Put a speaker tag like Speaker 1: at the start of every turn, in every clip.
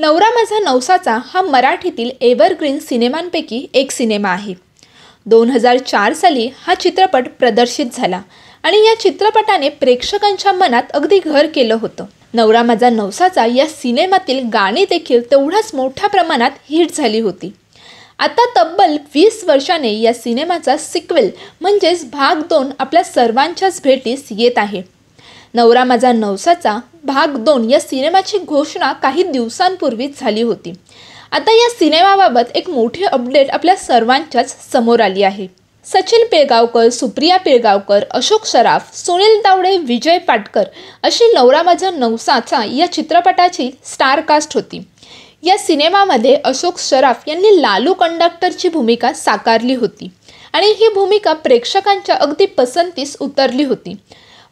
Speaker 1: नवरा माझा नवसाचा हा मराठीतील एव्हरग्रीन सिनेमांपैकी एक सिनेमा आहे दोन हजार चार साली हा चित्रपट प्रदर्शित झाला आणि या चित्रपटाने प्रेक्षकांच्या मनात अगदी घर केलं होतं नवरा माझा नवसाचा या सिनेमातील गाणी देखील तेवढ्याच मोठ्या प्रमाणात हिट झाली होती आता तब्बल वीस वर्षाने या सिनेमाचा सिक्वेल म्हणजेच भाग दोन आपल्या सर्वांच्याच भेटीस येत आहे नवरा माझा नवसाचा भाग दोन या सिनेमाची घोषणा काही दिवसांपूर्वीच झाली होती आता या सिनेमाबाबत एक मोठी अपडेट आपल्या सर्वांच्याच समोर आली आहे सचिन पिळगावकर सुप्रिया पिळगावकर अशोक सराफ सुनील तावडे विजय पाटकर अशी नवरा माझा नवसाचा या चित्रपटाची स्टारकास्ट होती या सिनेमामध्ये अशोक सराफ यांनी लालू कंडक्टरची भूमिका साकारली होती आणि ही भूमिका प्रेक्षकांच्या अगदी पसंतीस उतरली होती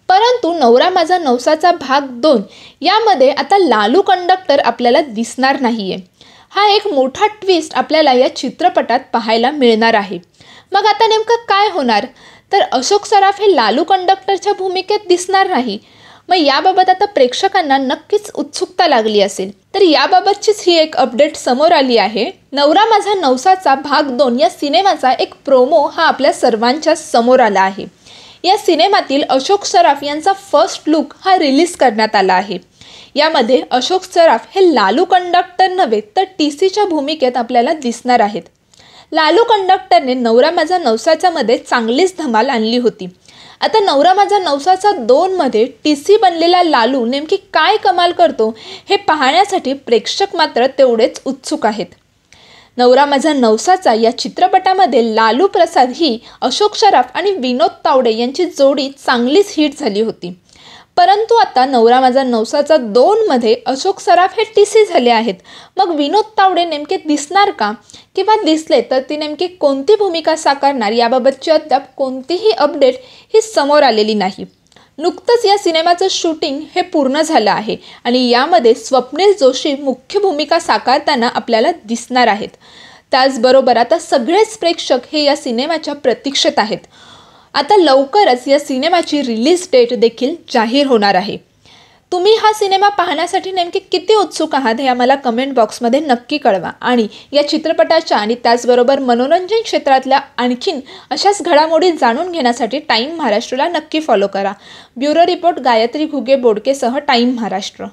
Speaker 1: परंतु नवरा माझा नवसाचा भाग दोन यामध्ये आता लालू कंडक्टर आपल्याला दिसणार नाही आहे हा एक मोठा ट्विस्ट आपल्याला या चित्रपटात पाहायला मिळणार आहे मग आता नेमकं काय होणार तर अशोक सराफ हे लालू कंडक्टरच्या भूमिकेत दिसणार नाही मग याबाबत आता प्रेक्षकांना नक्कीच उत्सुकता लागली असेल तर याबाबतचीच ही एक अपडेट समोर आली आहे नवरा माझा नवसाचा भाग दोन या सिनेमाचा एक प्रोमो हा आपल्या सर्वांच्या समोर आला आहे या सिनेमातील अशोक सराफ यांचा फर्स्ट लुक हा रिलीज करण्यात आला आहे यामध्ये अशोक सराफ हे लालू कंडक्टर नव्हे तर टी सीच्या भूमिकेत आपल्याला दिसणार आहेत लालू कंडक्टरने नवरा माझा नवसाच्यामध्ये चांगलीच धमाल आणली होती आता नवरा माझा नवसाचा दोनमध्ये टी सी बनलेला लालू नेमकी काय कमाल करतो हे पाहण्यासाठी प्रेक्षक मात्र तेवढेच उत्सुक आहेत नवरा माझा नवसाचा या चित्रपटामध्ये लालू प्रसाद ही अशोक सराफ आणि विनोद तावडे यांची जोडी चांगलीच हिट झाली होती परंतु आता नवरा माझा नवसाचा दोनमध्ये अशोक सराफ हे टी सी झाले आहेत मग विनोद तावडे नेमके दिसणार का किंवा दिसले तर ती नेमकी कोणती भूमिका साकारणार याबाबतची अद्याप कोणतीही अपडेट ही समोर आलेली नाही नुकतंच या सिनेमाचं शूटिंग हे पूर्ण झालं आहे आणि यामध्ये स्वप्नील जोशी मुख्य भूमिका साकारताना आपल्याला दिसणार आहेत त्याचबरोबर आता सगळेच प्रेक्षक हे या सिनेमाच्या प्रतीक्षेत आहेत आता लवकरच या सिनेमाची रिलीज डेट देखील जाहीर होणार आहे तुम्ही हा सिनेमा पाहण्यासाठी नेमके किती उत्सुक आहात हे आम्हाला कमेंट बॉक्समध्ये नक्की कळवा आणि या चित्रपटाच्या आणि त्याचबरोबर मनोरंजन क्षेत्रातल्या आणखीन अशाच घडामोडी जाणून घेण्यासाठी टाईम महाराष्ट्रला नक्की फॉलो करा ब्युरो रिपोर्ट गायत्री घुगे बोडकेसह टाईम महाराष्ट्र